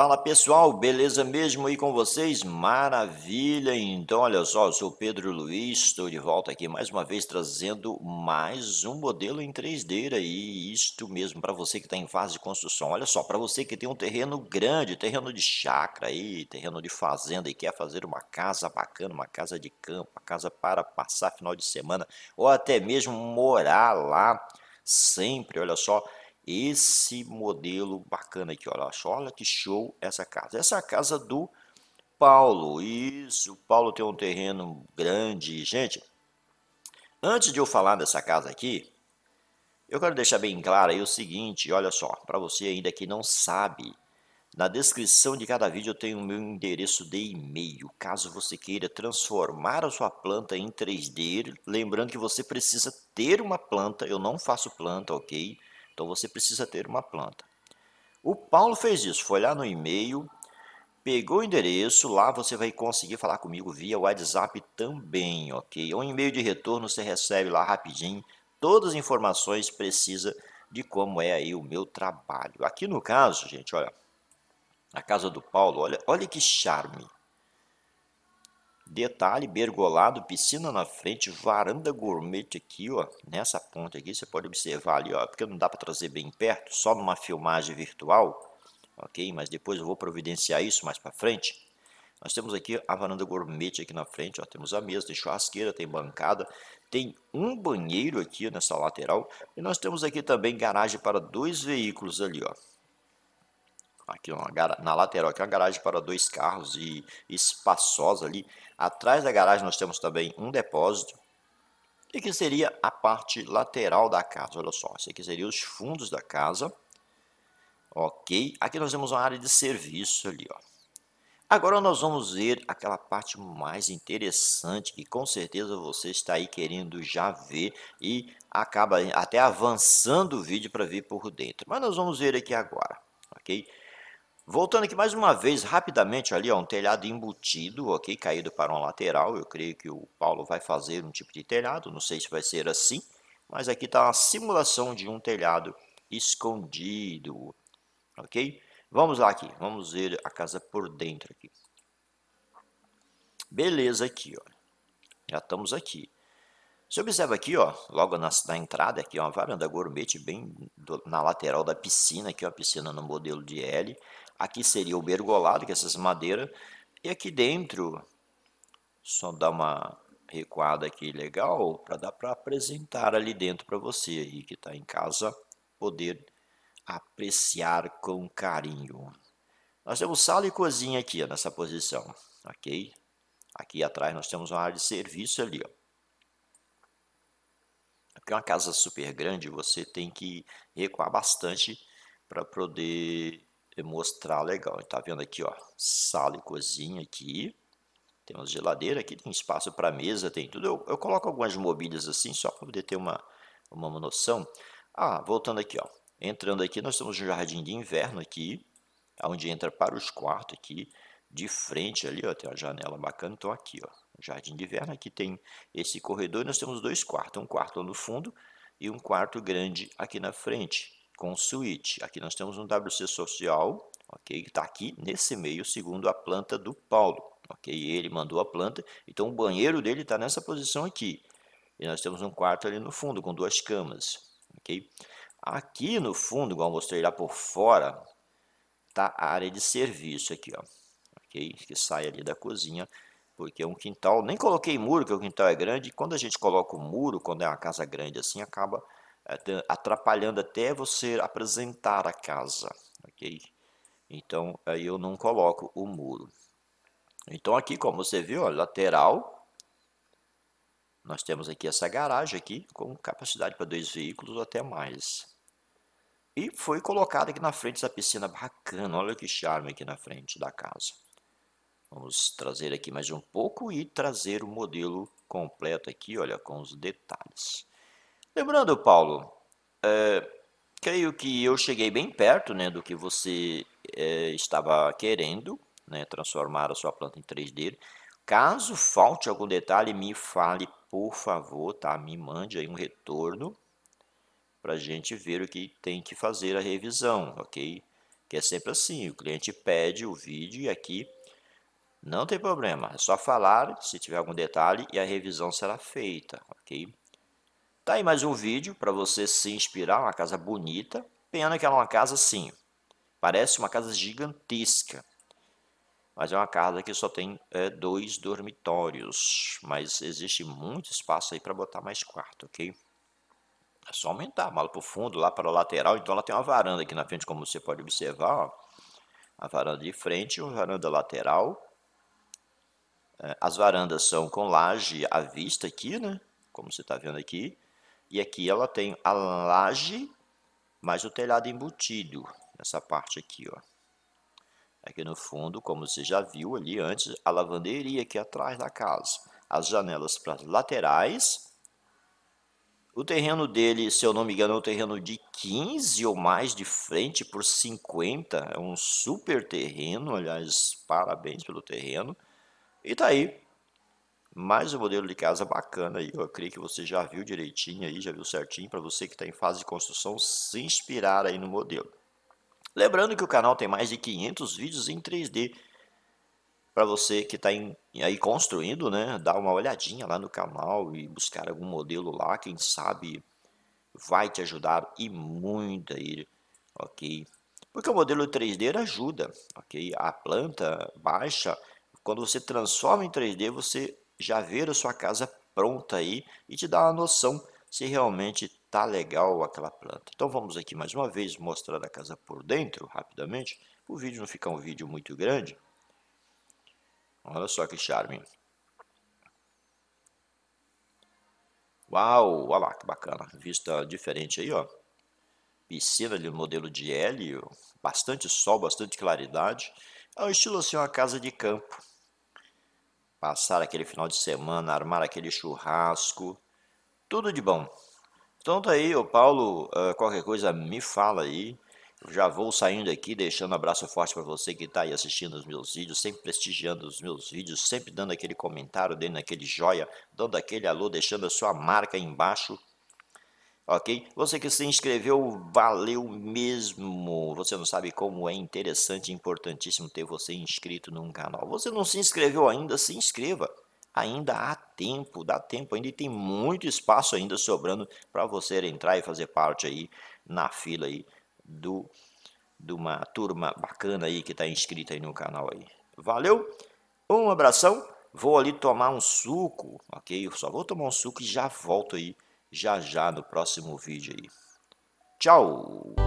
Fala pessoal, beleza mesmo aí com vocês? Maravilha! Então, olha só, eu sou Pedro Luiz, estou de volta aqui mais uma vez trazendo mais um modelo em 3D aí, isto mesmo, para você que está em fase de construção. Olha só, para você que tem um terreno grande, terreno de chácara aí, terreno de fazenda e quer fazer uma casa bacana, uma casa de campo, uma casa para passar final de semana ou até mesmo morar lá sempre, olha só esse modelo bacana aqui, olha, olha que show essa casa. Essa é a casa do Paulo, isso, o Paulo tem um terreno grande. Gente, antes de eu falar dessa casa aqui, eu quero deixar bem claro aí o seguinte, olha só, para você ainda que não sabe, na descrição de cada vídeo eu tenho o meu endereço de e-mail, caso você queira transformar a sua planta em 3D, lembrando que você precisa ter uma planta, eu não faço planta, ok? Então você precisa ter uma planta. O Paulo fez isso, foi lá no e-mail, pegou o endereço, lá você vai conseguir falar comigo via WhatsApp também, ok? É um e-mail de retorno você recebe lá rapidinho, todas as informações precisa de como é aí o meu trabalho. Aqui no caso, gente, olha, a casa do Paulo, olha, olha que charme. Detalhe, bergolado, piscina na frente, varanda gourmet aqui, ó. Nessa ponta aqui, você pode observar ali, ó. Porque não dá para trazer bem perto, só numa filmagem virtual, ok? Mas depois eu vou providenciar isso mais para frente. Nós temos aqui a varanda gourmet aqui na frente, ó. Temos a mesa, tem churrasqueira, tem bancada, tem um banheiro aqui nessa lateral. E nós temos aqui também garagem para dois veículos ali, ó. Tá aqui uma, na lateral, aqui uma garagem para dois carros e espaçosa ali. Atrás da garagem nós temos também um depósito, e que seria a parte lateral da casa, olha só, esse aqui seria os fundos da casa, ok? Aqui nós temos uma área de serviço ali, ó. Agora nós vamos ver aquela parte mais interessante que com certeza você está aí querendo já ver e acaba até avançando o vídeo para ver por dentro. Mas nós vamos ver aqui agora, ok? Voltando aqui mais uma vez, rapidamente, ali, ó, um telhado embutido, ok? Caído para uma lateral. Eu creio que o Paulo vai fazer um tipo de telhado, não sei se vai ser assim, mas aqui está uma simulação de um telhado escondido, ok? Vamos lá aqui, vamos ver a casa por dentro aqui. Beleza aqui, ó. Já estamos aqui. Você observa aqui, ó, logo na, na entrada, aqui é uma varanda gourmet bem do, na lateral da piscina, aqui uma piscina no modelo de L. Aqui seria o bergolado, que é essas madeiras. E aqui dentro, só dar uma recuada aqui legal, para dar para apresentar ali dentro para você aí que está em casa, poder apreciar com carinho. Nós temos sala e cozinha aqui, ó, nessa posição, ok? Aqui atrás nós temos uma área de serviço ali, ó porque uma casa super grande você tem que recuar bastante para poder mostrar legal. Tá vendo aqui, ó, sala e cozinha aqui. Temos geladeira aqui, tem espaço para mesa, tem tudo. Eu, eu coloco algumas mobílias assim só para poder ter uma, uma noção. Ah, voltando aqui, ó. Entrando aqui, nós temos um jardim de inverno aqui, onde entra para os quartos aqui de frente ali, ó, tem uma janela bacana, então aqui, ó, jardim de inverno, aqui tem esse corredor, nós temos dois quartos, um quarto lá no fundo e um quarto grande aqui na frente, com suíte. Aqui nós temos um WC social, ok, que está aqui nesse meio, segundo a planta do Paulo, ok, ele mandou a planta, então o banheiro dele está nessa posição aqui, e nós temos um quarto ali no fundo, com duas camas, ok. Aqui no fundo, igual mostrei lá por fora, tá a área de serviço aqui, ó. Que sai ali da cozinha, porque é um quintal, nem coloquei muro, porque o quintal é grande, e quando a gente coloca o muro, quando é uma casa grande assim, acaba eh, atrapalhando até você apresentar a casa, ok? Então, aí eu não coloco o muro. Então, aqui, como você viu, ó, lateral, nós temos aqui essa garagem aqui, com capacidade para dois veículos ou até mais. E foi colocado aqui na frente essa piscina bacana, olha que charme aqui na frente da casa. Vamos trazer aqui mais um pouco e trazer o modelo completo aqui, olha, com os detalhes. Lembrando, Paulo, é, creio que eu cheguei bem perto né, do que você é, estava querendo, né, transformar a sua planta em 3D. Caso falte algum detalhe, me fale, por favor, tá? Me mande aí um retorno para a gente ver o que tem que fazer a revisão, ok? Que é sempre assim, o cliente pede o vídeo e aqui não tem problema, é só falar se tiver algum detalhe e a revisão será feita, ok? Tá aí mais um vídeo para você se inspirar, uma casa bonita. Pena que ela é uma casa assim, parece uma casa gigantesca, mas é uma casa que só tem é, dois dormitórios, mas existe muito espaço aí para botar mais quarto, ok? É só aumentar a mala para o fundo, lá para a lateral, então ela tem uma varanda aqui na frente, como você pode observar, ó. a varanda de frente, uma varanda lateral, eh, as varandas são com laje à vista aqui, né? Como você está vendo aqui. E aqui ela tem a laje mais o telhado embutido, nessa parte aqui, ó. Aqui no fundo, como você já viu ali antes, a lavanderia aqui atrás da casa. As janelas para as laterais. O terreno dele, se eu não me engano, é um terreno de 15 ou mais de frente por 50. É um super terreno, aliás, parabéns pelo terreno. E tá aí. Mais um modelo de casa bacana aí. Eu creio que você já viu direitinho aí, já viu certinho, para você que está em fase de construção se inspirar aí no modelo. Lembrando que o canal tem mais de 500 vídeos em 3D. Para você que está aí construindo, né, dar uma olhadinha lá no canal e buscar algum modelo lá, quem sabe vai te ajudar e muito aí, ok? Porque o modelo 3D ajuda, ok? A planta baixa quando você transforma em 3D, você já vê a sua casa pronta aí e te dá uma noção se realmente tá legal aquela planta. Então vamos aqui mais uma vez mostrar a casa por dentro rapidamente, para o vídeo não ficar um vídeo muito grande. Olha só que charme. Uau, olha lá que bacana, vista diferente aí, ó. Piscina ali, modelo de hélio, bastante sol, bastante claridade. É um estilo assim, uma casa de campo passar aquele final de semana, armar aquele churrasco, tudo de bom. Então tá aí, Paulo, ah, qualquer coisa me fala aí. Eu já vou saindo aqui, deixando um abraço forte para você que está aí assistindo os meus vídeos, sempre prestigiando os meus vídeos, sempre dando aquele comentário, dando aquele joia, dando aquele alô, deixando a sua marca aí embaixo ok? Você que se inscreveu, valeu mesmo. Você não sabe como é interessante e importantíssimo ter você inscrito num canal. Você não se inscreveu ainda, se inscreva. Ainda há tempo, dá tempo ainda e tem muito espaço ainda sobrando para você entrar e fazer parte aí na fila aí do de uma turma bacana aí que está inscrita aí no canal aí. Valeu, um abração, vou ali tomar um suco, ok? Eu só vou tomar um suco e já volto aí já já no próximo vídeo aí. Tchau!